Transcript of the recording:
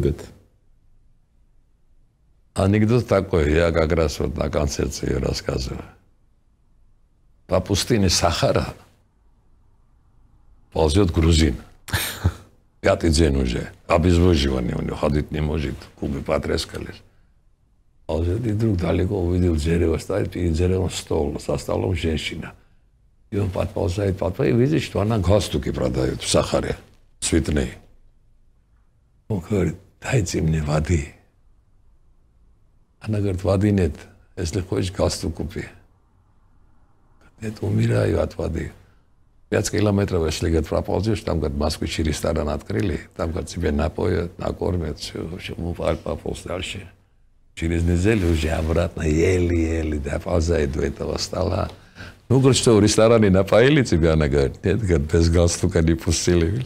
любят. Анекдот такой, я как раз вот на концепции рассказываю. По пустыне Сахара ползет грузин. Пятый день уже. Обезвоживание у него, ходить не может, губы потрескались. Ползет и вдруг далеко увидел дерево, стоит перед деревом стол, со столом женщина. И он подползает, подползает, и видит, что она галстуки продает в Сахаре, цветные. Он говорит, дайте мне воды. Она говорит, воды нет. Если хочешь, галстук купи. Нет, умираю от воды. Пять километров, если, говорит, проползешь, там, говорит, москвичи ресторан открыли, там, говорит, тебе напоят, накормят, все, в общем, пополз дальше. Через неделю уже обратно еле-еле доползает до этого стола. Ну, говорит, что в ресторане напоили тебя? Она говорит, нет, говорит, без галстука не пустили.